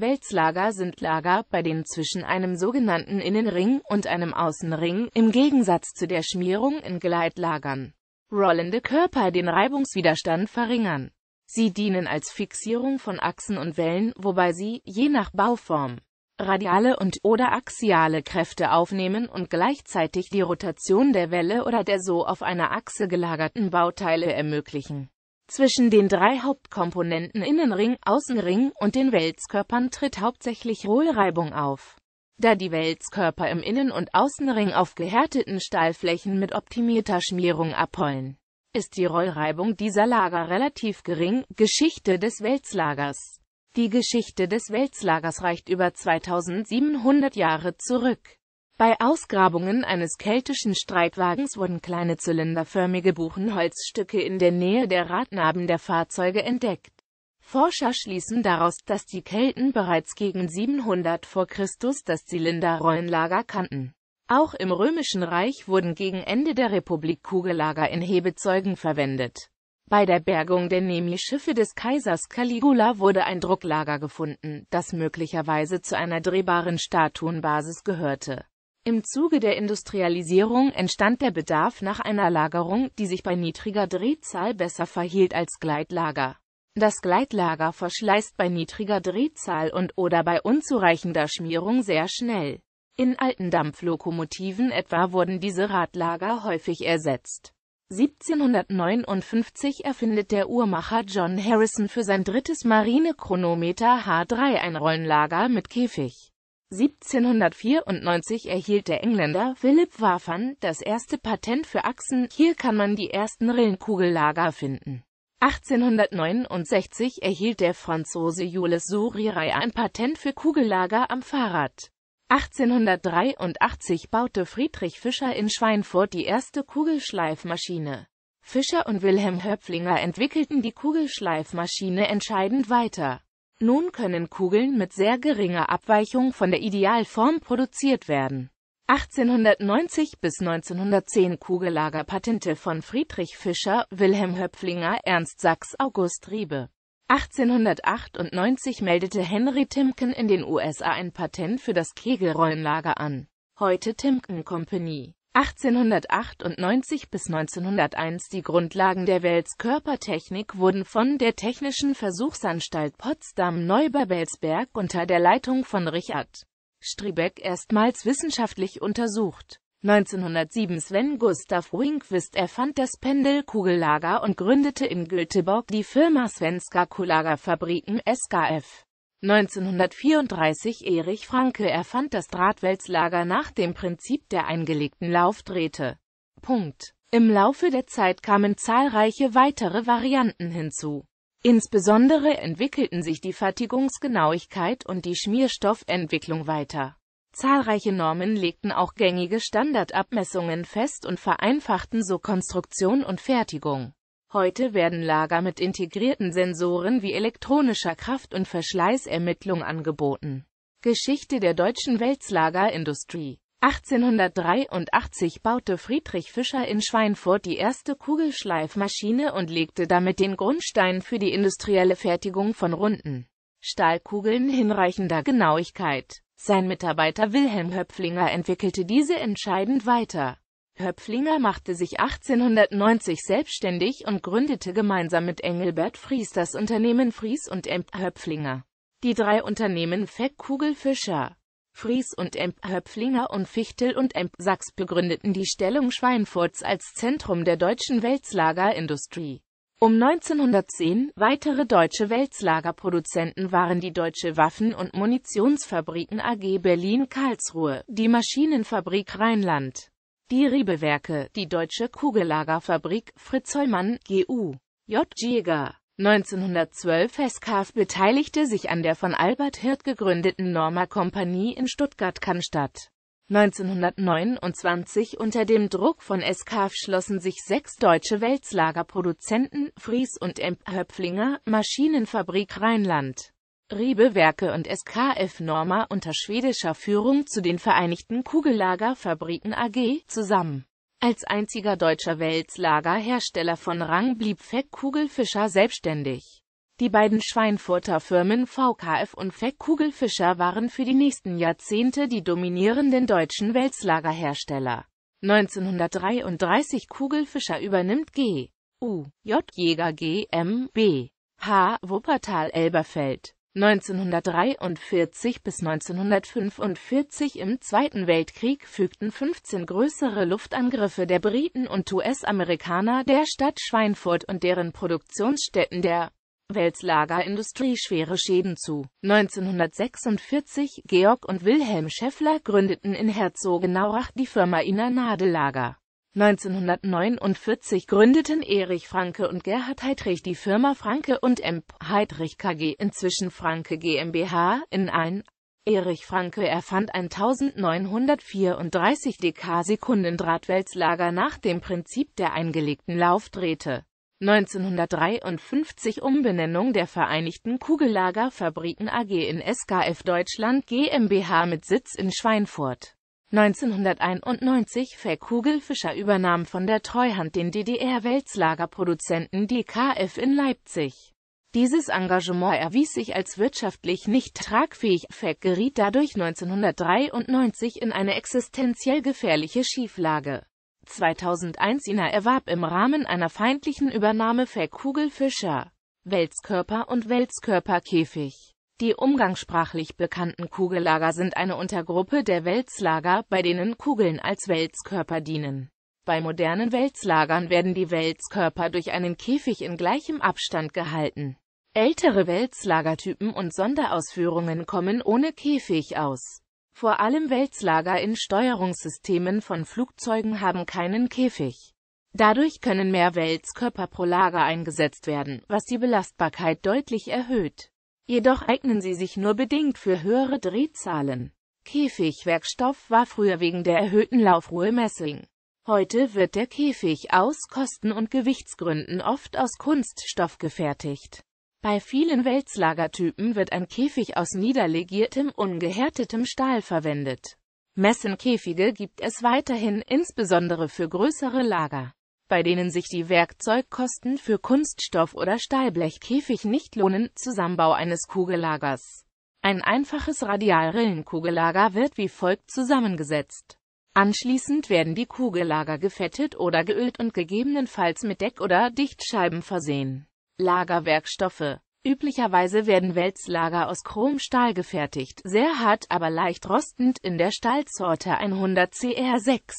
Wälzlager sind Lager, bei denen zwischen einem sogenannten Innenring und einem Außenring, im Gegensatz zu der Schmierung in Gleitlagern, rollende Körper den Reibungswiderstand verringern. Sie dienen als Fixierung von Achsen und Wellen, wobei sie, je nach Bauform, radiale und oder axiale Kräfte aufnehmen und gleichzeitig die Rotation der Welle oder der so auf einer Achse gelagerten Bauteile ermöglichen. Zwischen den drei Hauptkomponenten Innenring, Außenring und den Wälzkörpern tritt hauptsächlich Hohlreibung auf. Da die Wälzkörper im Innen- und Außenring auf gehärteten Stahlflächen mit optimierter Schmierung abholen, ist die Rollreibung dieser Lager relativ gering. Geschichte des Wälzlagers Die Geschichte des Wälzlagers reicht über 2700 Jahre zurück. Bei Ausgrabungen eines keltischen Streitwagens wurden kleine zylinderförmige Buchenholzstücke in der Nähe der Radnaben der Fahrzeuge entdeckt. Forscher schließen daraus, dass die Kelten bereits gegen 700 vor Christus das Zylinderrollenlager kannten. Auch im Römischen Reich wurden gegen Ende der Republik Kugellager in Hebezeugen verwendet. Bei der Bergung der Nemi-Schiffe des Kaisers Caligula wurde ein Drucklager gefunden, das möglicherweise zu einer drehbaren Statuenbasis gehörte. Im Zuge der Industrialisierung entstand der Bedarf nach einer Lagerung, die sich bei niedriger Drehzahl besser verhielt als Gleitlager. Das Gleitlager verschleißt bei niedriger Drehzahl und/oder bei unzureichender Schmierung sehr schnell. In alten Dampflokomotiven etwa wurden diese Radlager häufig ersetzt. 1759 erfindet der Uhrmacher John Harrison für sein drittes Marinechronometer H3 ein Rollenlager mit Käfig. 1794 erhielt der Engländer Philipp Wafan das erste Patent für Achsen, hier kann man die ersten Rillenkugellager finden. 1869 erhielt der Franzose Jules Surier ein Patent für Kugellager am Fahrrad. 1883 baute Friedrich Fischer in Schweinfurt die erste Kugelschleifmaschine. Fischer und Wilhelm Höpflinger entwickelten die Kugelschleifmaschine entscheidend weiter. Nun können Kugeln mit sehr geringer Abweichung von der Idealform produziert werden. 1890 bis 1910 Kugellagerpatente von Friedrich Fischer, Wilhelm Höpflinger, Ernst Sachs, August Riebe. 1898 meldete Henry Timken in den USA ein Patent für das Kegelrollenlager an. Heute Timken Company. 1898 bis 1901 Die Grundlagen der Weltskörpertechnik wurden von der Technischen Versuchsanstalt Potsdam-Neubabelsberg unter der Leitung von Richard Striebeck erstmals wissenschaftlich untersucht. 1907 Sven Gustav Winquist erfand das Pendelkugellager und gründete in Göteborg die Firma Svenska Kulagerfabriken SKF. 1934 Erich Franke erfand das Drahtwälzlager nach dem Prinzip der eingelegten Laufdrähte. Punkt. Im Laufe der Zeit kamen zahlreiche weitere Varianten hinzu. Insbesondere entwickelten sich die Fertigungsgenauigkeit und die Schmierstoffentwicklung weiter. Zahlreiche Normen legten auch gängige Standardabmessungen fest und vereinfachten so Konstruktion und Fertigung. Heute werden Lager mit integrierten Sensoren wie elektronischer Kraft- und Verschleißermittlung angeboten. Geschichte der deutschen Wälzlagerindustrie 1883 baute Friedrich Fischer in Schweinfurt die erste Kugelschleifmaschine und legte damit den Grundstein für die industrielle Fertigung von runden Stahlkugeln hinreichender Genauigkeit. Sein Mitarbeiter Wilhelm Höpflinger entwickelte diese entscheidend weiter. Höpflinger machte sich 1890 selbstständig und gründete gemeinsam mit Engelbert Fries das Unternehmen Fries und Emp Höpflinger. Die drei Unternehmen Feckkugel Fischer, Fries und Emp Höpflinger und Fichtel und Emp Sachs begründeten die Stellung Schweinfurts als Zentrum der deutschen Wälzlagerindustrie. Um 1910 weitere deutsche Wälzlagerproduzenten waren die Deutsche Waffen- und Munitionsfabriken AG Berlin-Karlsruhe, die Maschinenfabrik Rheinland die Riebewerke, die deutsche Kugellagerfabrik Fritz Hollmann, GU. J. Jäger. 1912 Hesskaf beteiligte sich an der von Albert Hirt gegründeten Norma Kompanie in stuttgart kannstadt 1929 unter dem Druck von Eskaf schlossen sich sechs deutsche Welslagerproduzenten, Fries und M. Höpflinger, Maschinenfabrik Rheinland riebe und SKF Norma unter schwedischer Führung zu den Vereinigten Kugellagerfabriken AG zusammen. Als einziger deutscher Weltslagerhersteller von Rang blieb Feck Kugelfischer selbstständig. Die beiden Schweinfurter Firmen VKF und Feck Kugelfischer waren für die nächsten Jahrzehnte die dominierenden deutschen Weltslagerhersteller. 1933 Kugelfischer übernimmt G. U. J. Jäger G. M. B. H. Wuppertal Elberfeld. 1943 bis 1945 im Zweiten Weltkrieg fügten 15 größere Luftangriffe der Briten und US-Amerikaner der Stadt Schweinfurt und deren Produktionsstätten der Wälzlagerindustrie schwere Schäden zu. 1946 Georg und Wilhelm Scheffler gründeten in Herzogenaurach die Firma Inner Nadellager. 1949 gründeten Erich Franke und Gerhard Heidrich die Firma Franke und M. Heidrich KG, inzwischen Franke GmbH, in ein. Erich Franke erfand ein 1934 deka sekunden nach dem Prinzip der eingelegten Laufdrähte. 1953 Umbenennung der Vereinigten Kugellagerfabriken AG in SKF Deutschland GmbH mit Sitz in Schweinfurt. 1991 Verkugel Fischer übernahm von der Treuhand den DDR-Wälzlagerproduzenten DKF in Leipzig. Dieses Engagement erwies sich als wirtschaftlich nicht tragfähig, Feck geriet dadurch 1993 in eine existenziell gefährliche Schieflage. 2001 Ina erwarb im Rahmen einer feindlichen Übernahme Verkugel Fischer, Welskörper und Welskörperkäfig. Die umgangssprachlich bekannten Kugellager sind eine Untergruppe der Wälzlager, bei denen Kugeln als Wälzkörper dienen. Bei modernen Wälzlagern werden die Wälzkörper durch einen Käfig in gleichem Abstand gehalten. Ältere Wälzlagertypen und Sonderausführungen kommen ohne Käfig aus. Vor allem Wälzlager in Steuerungssystemen von Flugzeugen haben keinen Käfig. Dadurch können mehr Wälzkörper pro Lager eingesetzt werden, was die Belastbarkeit deutlich erhöht. Jedoch eignen sie sich nur bedingt für höhere Drehzahlen. Käfigwerkstoff war früher wegen der erhöhten Laufruhe Messing. Heute wird der Käfig aus Kosten- und Gewichtsgründen oft aus Kunststoff gefertigt. Bei vielen Wälzlagertypen wird ein Käfig aus niederlegiertem, ungehärtetem Stahl verwendet. Messenkäfige gibt es weiterhin, insbesondere für größere Lager bei denen sich die Werkzeugkosten für Kunststoff- oder Stahlblechkäfig nicht lohnen, Zusammenbau eines Kugellagers. Ein einfaches Radialrillenkugellager wird wie folgt zusammengesetzt. Anschließend werden die Kugellager gefettet oder geölt und gegebenenfalls mit Deck- oder Dichtscheiben versehen. Lagerwerkstoffe Üblicherweise werden Wälzlager aus Chromstahl gefertigt, sehr hart, aber leicht rostend in der Stahlsorte 100 CR6.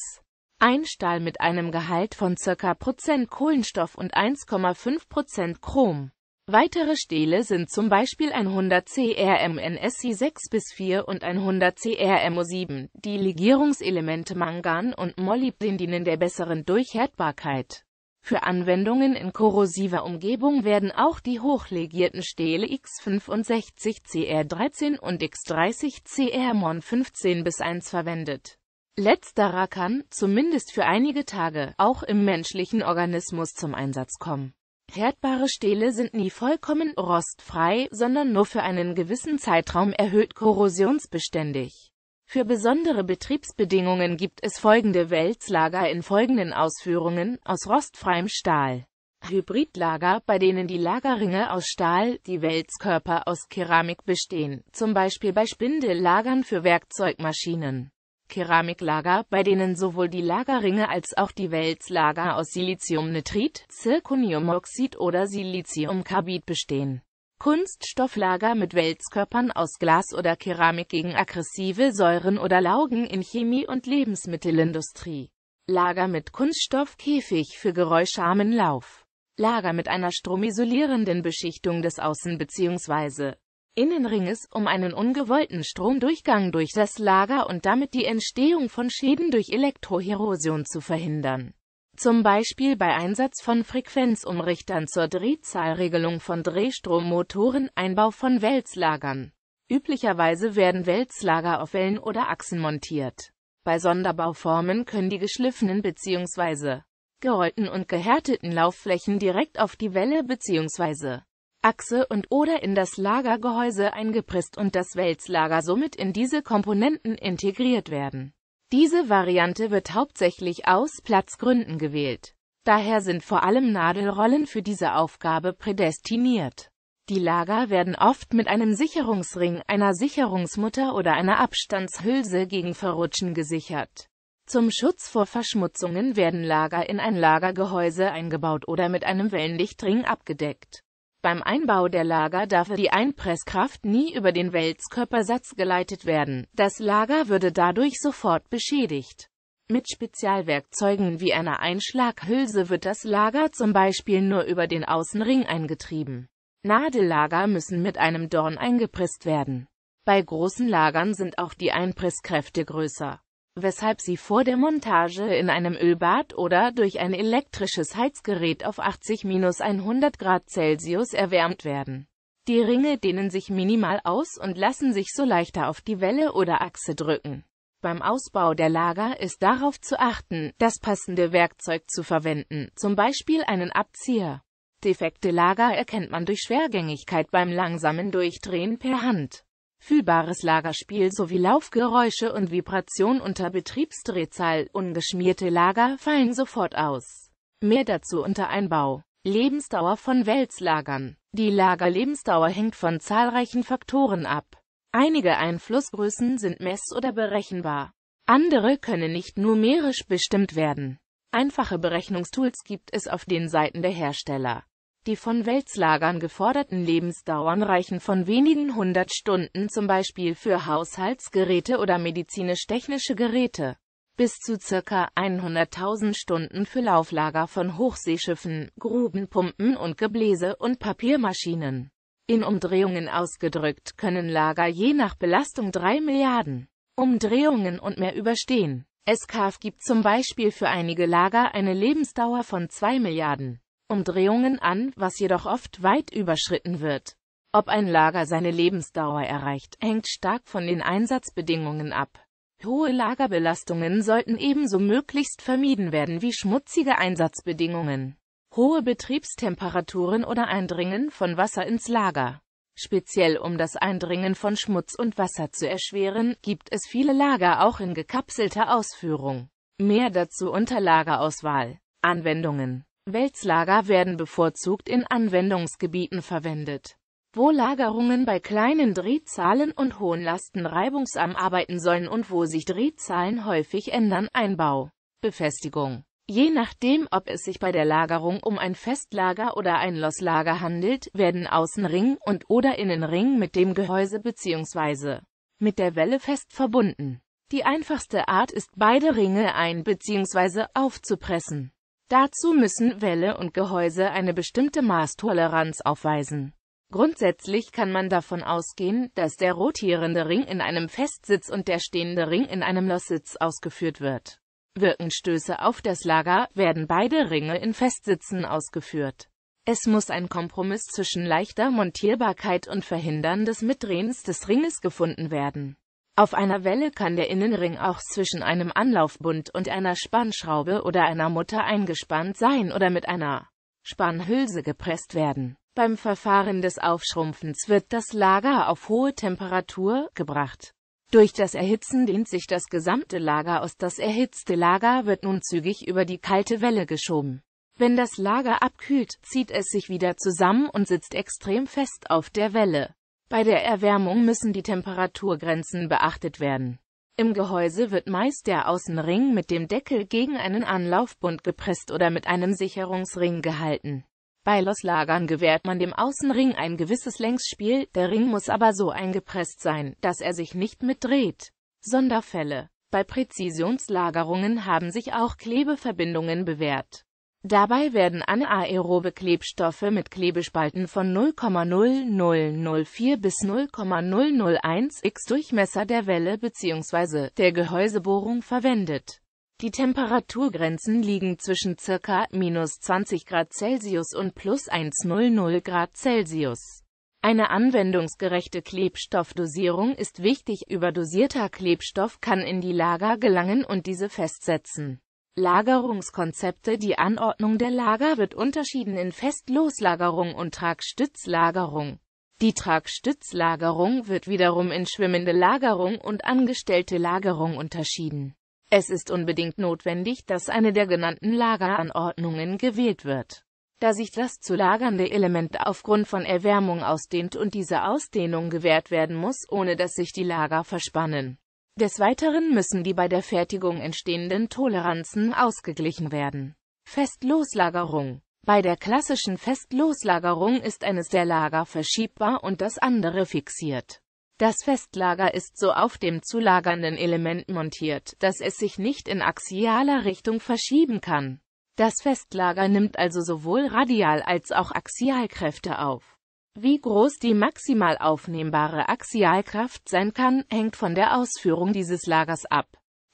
Ein Stahl mit einem Gehalt von ca. Prozent Kohlenstoff und 1,5% Prozent Chrom. Weitere Stähle sind zum Beispiel 100 CRM CrMnSi 6 bis 4 und 100 CrMO 7, die Legierungselemente Mangan und Molybdenen der besseren Durchhärtbarkeit. Für Anwendungen in korrosiver Umgebung werden auch die hochlegierten Stähle X65 CR13 und X30 CR-MON 15 bis 1 verwendet. Letzterer kann, zumindest für einige Tage, auch im menschlichen Organismus zum Einsatz kommen. Herdbare Stähle sind nie vollkommen rostfrei, sondern nur für einen gewissen Zeitraum erhöht korrosionsbeständig. Für besondere Betriebsbedingungen gibt es folgende Wälzlager in folgenden Ausführungen aus rostfreiem Stahl. Hybridlager, bei denen die Lagerringe aus Stahl, die Wälzkörper aus Keramik bestehen, zum Beispiel bei Spindellagern für Werkzeugmaschinen. Keramiklager, bei denen sowohl die Lagerringe als auch die Wälzlager aus Siliziumnitrit, Zirconiumoxid oder Siliziumkarbid bestehen. Kunststofflager mit Wälzkörpern aus Glas oder Keramik gegen aggressive Säuren oder Laugen in Chemie- und Lebensmittelindustrie. Lager mit Kunststoffkäfig für geräuscharmen Lauf. Lager mit einer stromisolierenden Beschichtung des Außen- bzw. Innenringes, um einen ungewollten Stromdurchgang durch das Lager und damit die Entstehung von Schäden durch Elektroerosion zu verhindern. Zum Beispiel bei Einsatz von Frequenzumrichtern zur Drehzahlregelung von Drehstrommotoren, Einbau von Wälzlagern. Üblicherweise werden Wälzlager auf Wellen oder Achsen montiert. Bei Sonderbauformen können die geschliffenen bzw. gerollten und gehärteten Laufflächen direkt auf die Welle bzw. Achse und oder in das Lagergehäuse eingepresst und das Wälzlager somit in diese Komponenten integriert werden. Diese Variante wird hauptsächlich aus Platzgründen gewählt. Daher sind vor allem Nadelrollen für diese Aufgabe prädestiniert. Die Lager werden oft mit einem Sicherungsring, einer Sicherungsmutter oder einer Abstandshülse gegen Verrutschen gesichert. Zum Schutz vor Verschmutzungen werden Lager in ein Lagergehäuse eingebaut oder mit einem Wellenlichtring abgedeckt. Beim Einbau der Lager darf die Einpresskraft nie über den Wälzkörpersatz geleitet werden. Das Lager würde dadurch sofort beschädigt. Mit Spezialwerkzeugen wie einer Einschlaghülse wird das Lager zum Beispiel nur über den Außenring eingetrieben. Nadellager müssen mit einem Dorn eingepresst werden. Bei großen Lagern sind auch die Einpresskräfte größer weshalb sie vor der Montage in einem Ölbad oder durch ein elektrisches Heizgerät auf 80-100 Grad Celsius erwärmt werden. Die Ringe dehnen sich minimal aus und lassen sich so leichter auf die Welle oder Achse drücken. Beim Ausbau der Lager ist darauf zu achten, das passende Werkzeug zu verwenden, zum Beispiel einen Abzieher. Defekte Lager erkennt man durch Schwergängigkeit beim langsamen Durchdrehen per Hand fühlbares Lagerspiel sowie Laufgeräusche und Vibration unter Betriebsdrehzahl, ungeschmierte Lager fallen sofort aus. Mehr dazu unter Einbau. Lebensdauer von Wälzlagern Die Lagerlebensdauer hängt von zahlreichen Faktoren ab. Einige Einflussgrößen sind mess- oder berechenbar. Andere können nicht numerisch bestimmt werden. Einfache Berechnungstools gibt es auf den Seiten der Hersteller. Die von Wälzlagern geforderten Lebensdauern reichen von wenigen hundert Stunden zum Beispiel für Haushaltsgeräte oder medizinisch-technische Geräte bis zu ca. 100.000 Stunden für Lauflager von Hochseeschiffen, Grubenpumpen und Gebläse und Papiermaschinen. In Umdrehungen ausgedrückt können Lager je nach Belastung 3 Milliarden Umdrehungen und mehr überstehen. SKF gibt zum Beispiel für einige Lager eine Lebensdauer von 2 Milliarden. Umdrehungen an, was jedoch oft weit überschritten wird. Ob ein Lager seine Lebensdauer erreicht, hängt stark von den Einsatzbedingungen ab. Hohe Lagerbelastungen sollten ebenso möglichst vermieden werden wie schmutzige Einsatzbedingungen. Hohe Betriebstemperaturen oder Eindringen von Wasser ins Lager. Speziell um das Eindringen von Schmutz und Wasser zu erschweren, gibt es viele Lager auch in gekapselter Ausführung. Mehr dazu unter Lagerauswahl. Anwendungen Wälzlager werden bevorzugt in Anwendungsgebieten verwendet, wo Lagerungen bei kleinen Drehzahlen und hohen Lasten reibungsarm arbeiten sollen und wo sich Drehzahlen häufig ändern. Einbau, Befestigung Je nachdem, ob es sich bei der Lagerung um ein Festlager oder ein Losslager handelt, werden Außenring und oder Innenring mit dem Gehäuse bzw. mit der Welle fest verbunden. Die einfachste Art ist, beide Ringe ein- bzw. aufzupressen. Dazu müssen Welle und Gehäuse eine bestimmte Maßtoleranz aufweisen. Grundsätzlich kann man davon ausgehen, dass der rotierende Ring in einem Festsitz und der stehende Ring in einem Lossitz ausgeführt wird. Wirken Stöße auf das Lager, werden beide Ringe in Festsitzen ausgeführt. Es muss ein Kompromiss zwischen leichter Montierbarkeit und Verhindern des Mitdrehens des Ringes gefunden werden. Auf einer Welle kann der Innenring auch zwischen einem Anlaufbund und einer Spannschraube oder einer Mutter eingespannt sein oder mit einer Spannhülse gepresst werden. Beim Verfahren des Aufschrumpfens wird das Lager auf hohe Temperatur gebracht. Durch das Erhitzen dehnt sich das gesamte Lager aus. Das erhitzte Lager wird nun zügig über die kalte Welle geschoben. Wenn das Lager abkühlt, zieht es sich wieder zusammen und sitzt extrem fest auf der Welle. Bei der Erwärmung müssen die Temperaturgrenzen beachtet werden. Im Gehäuse wird meist der Außenring mit dem Deckel gegen einen Anlaufbund gepresst oder mit einem Sicherungsring gehalten. Bei Losslagern gewährt man dem Außenring ein gewisses Längsspiel, der Ring muss aber so eingepresst sein, dass er sich nicht mitdreht. Sonderfälle Bei Präzisionslagerungen haben sich auch Klebeverbindungen bewährt. Dabei werden anaerobe Klebstoffe mit Klebespalten von 0,0004 bis 0,001 x Durchmesser der Welle bzw. der Gehäusebohrung verwendet. Die Temperaturgrenzen liegen zwischen ca. minus 20 Grad Celsius und plus 100 Grad Celsius. Eine anwendungsgerechte Klebstoffdosierung ist wichtig. Überdosierter Klebstoff kann in die Lager gelangen und diese festsetzen. Lagerungskonzepte Die Anordnung der Lager wird unterschieden in Festloslagerung und Tragstützlagerung. Die Tragstützlagerung wird wiederum in schwimmende Lagerung und angestellte Lagerung unterschieden. Es ist unbedingt notwendig, dass eine der genannten Lageranordnungen gewählt wird. Da sich das zu lagernde Element aufgrund von Erwärmung ausdehnt und diese Ausdehnung gewährt werden muss, ohne dass sich die Lager verspannen. Des Weiteren müssen die bei der Fertigung entstehenden Toleranzen ausgeglichen werden. Festloslagerung Bei der klassischen Festloslagerung ist eines der Lager verschiebbar und das andere fixiert. Das Festlager ist so auf dem zu lagernden Element montiert, dass es sich nicht in axialer Richtung verschieben kann. Das Festlager nimmt also sowohl radial als auch axial Kräfte auf. Wie groß die maximal aufnehmbare Axialkraft sein kann, hängt von der Ausführung dieses Lagers ab.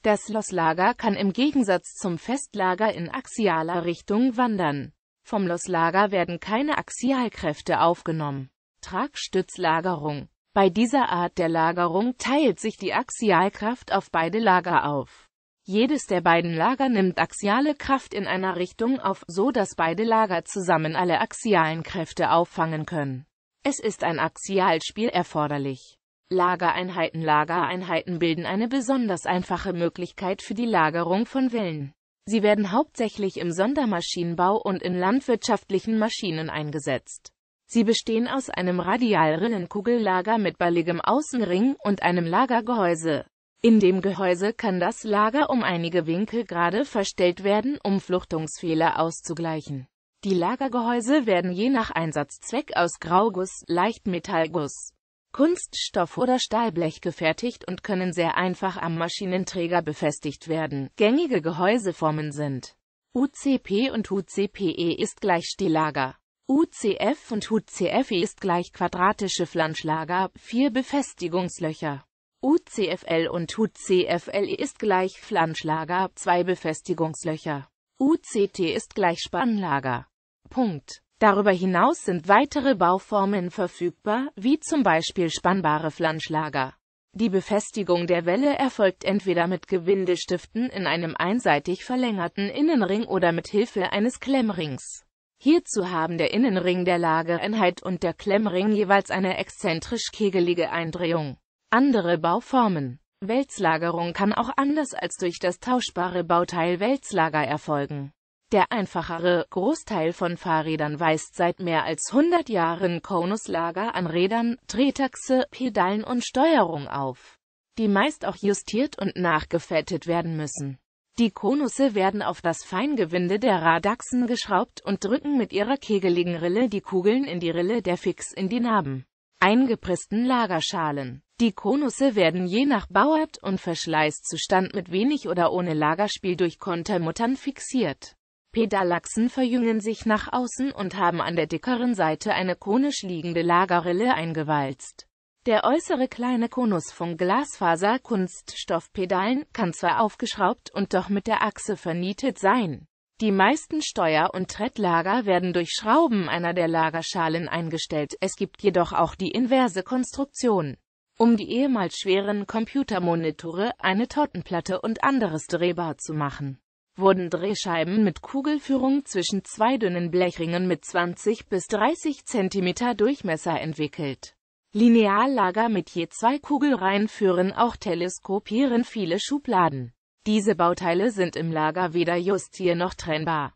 Das Losslager kann im Gegensatz zum Festlager in axialer Richtung wandern. Vom Losslager werden keine Axialkräfte aufgenommen. Tragstützlagerung Bei dieser Art der Lagerung teilt sich die Axialkraft auf beide Lager auf. Jedes der beiden Lager nimmt axiale Kraft in einer Richtung auf, so dass beide Lager zusammen alle axialen Kräfte auffangen können. Es ist ein Axialspiel erforderlich. Lagereinheiten Lagereinheiten bilden eine besonders einfache Möglichkeit für die Lagerung von Wellen. Sie werden hauptsächlich im Sondermaschinenbau und in landwirtschaftlichen Maschinen eingesetzt. Sie bestehen aus einem Radialrillenkugellager mit balligem Außenring und einem Lagergehäuse. In dem Gehäuse kann das Lager um einige Winkel gerade verstellt werden, um Fluchtungsfehler auszugleichen. Die Lagergehäuse werden je nach Einsatzzweck aus Grauguss, Leichtmetallguss, Kunststoff oder Stahlblech gefertigt und können sehr einfach am Maschinenträger befestigt werden. Gängige Gehäuseformen sind UCP und UCPE ist gleich Stehlager. UCF und UCFE ist gleich quadratische Flanschlager, vier Befestigungslöcher. UCFL und UCFL ist gleich Flanschlager, zwei Befestigungslöcher. UCT ist gleich Spannlager. Punkt. Darüber hinaus sind weitere Bauformen verfügbar, wie zum Beispiel spannbare Flanschlager. Die Befestigung der Welle erfolgt entweder mit Gewindestiften in einem einseitig verlängerten Innenring oder mit Hilfe eines Klemmrings. Hierzu haben der Innenring der Lagereinheit und der Klemmring jeweils eine exzentrisch kegelige Eindrehung. Andere Bauformen Wälzlagerung kann auch anders als durch das tauschbare Bauteil Wälzlager erfolgen. Der einfachere Großteil von Fahrrädern weist seit mehr als 100 Jahren Konuslager an Rädern, Tretachse, Pedalen und Steuerung auf, die meist auch justiert und nachgefettet werden müssen. Die Konusse werden auf das Feingewinde der Radachsen geschraubt und drücken mit ihrer kegeligen Rille die Kugeln in die Rille der fix in die Narben eingepressten Lagerschalen. Die Konusse werden je nach Bauart und Verschleißzustand mit wenig oder ohne Lagerspiel durch Kontermuttern fixiert. Pedalachsen verjüngen sich nach außen und haben an der dickeren Seite eine konisch liegende Lagerrille eingewalzt. Der äußere kleine Konus von Glasfaser-Kunststoffpedalen kann zwar aufgeschraubt und doch mit der Achse vernietet sein. Die meisten Steuer- und Trettlager werden durch Schrauben einer der Lagerschalen eingestellt, es gibt jedoch auch die inverse Konstruktion um die ehemals schweren Computermonitore, eine Tortenplatte und anderes drehbar zu machen, wurden Drehscheiben mit Kugelführung zwischen zwei dünnen Blechringen mit 20 bis 30 cm Durchmesser entwickelt. Lineallager mit je zwei Kugelreihen führen auch teleskopieren viele Schubladen. Diese Bauteile sind im Lager weder justier noch trennbar.